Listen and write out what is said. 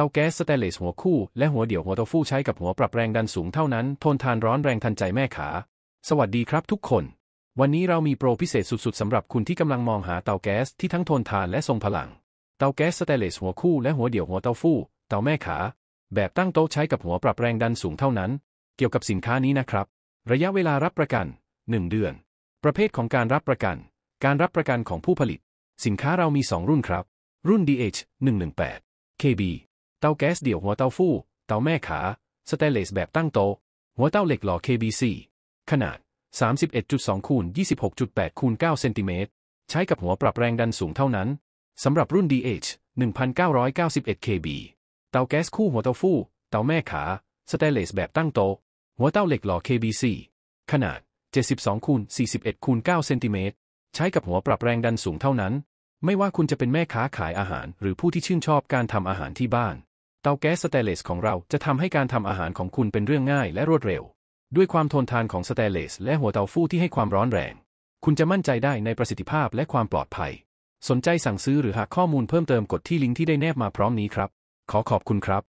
เตาแก๊สสเตเลสหัวคู่และหัวเดี่ยวหัวเตาฟู่ใช้กับหัวปรับแรงดันสูงเท่านั้นทนทานร้อนแรงทันใจแม่ขา สวัสดีครับทุกคน วันนี้เรามีโปรพิเศษสุดๆสำหรับคุณที่กำลังมองหา เตาแก๊สที่ทั้งทนทานและทรงพลังเตาแก๊สสเตเลสหัวคู่และหัวเดี่ยวหัวเตาฟู่เตาแม่ขาแบบตั้งโต๊ะใช้กับหัวปรับแรงดันสูงเท่านั้น เกี่ยวกับสินค้านี้นะครับระยะเวลารับประกัน 1 เดือน ประเภทของการรับประกัน การรับประกันของผู้ผลิต สินค้าเรามี2รุ่นครับ รุ่น DH 118 KB เตาแก๊สเดี่ยวหัวเตาฟู่ เตาแม่ขาสเตเลสแบบตั้งโต๊ะหัวเตาเหล็กหล่อ KBC ขนาด31.2คูณ26.8คูณ9เซนติเมตรใช้กับหัวปรับแรงดันสูงเท่านั้นสำหรับรุ่น DH 1991 KB เตาแก๊สคู่หัวเตาฟู่เตาแม่ขาสเตเลสแบบตั้งโต๊ะหัวเตาเหล็กหล่อ KBC ขนาด72คูณ41คูณ9เซนติเมตรใช้กับหัวปรับแรงดันสูงเท่านั้น ไม่ว่าคุณจะเป็นแม่ค้าขายอาหารหรือผู้ที่ชื่นชอบการทำอาหารที่บ้านเตาแก๊สสเตเลสของเราจะทำให้การทำอาหารของคุณเป็นเรื่องง่ายและรวดเร็ว ด้วยความทนทานของสเตเลสและหัวเตาฟู่ที่ให้ความร้อนแรง คุณจะมั่นใจได้ในประสิทธิภาพและความปลอดภัย สนใจสั่งซื้อหรือหาข้อมูลเพิ่มเติมกดที่ลิงก์ที่ได้แนบมาพร้อมนี้ครับ ขอขอบคุณครับ